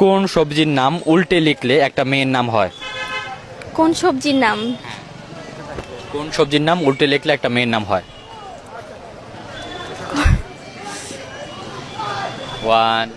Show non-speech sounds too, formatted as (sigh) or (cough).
কোন সবজির নাম উল্টে লিখলে একটা মেয়ের নাম হয় কোন সবজির নাম কোন সবজির নাম উল্টে লিখলে একটা মেয়ের নাম হয় ওয়ান (laughs)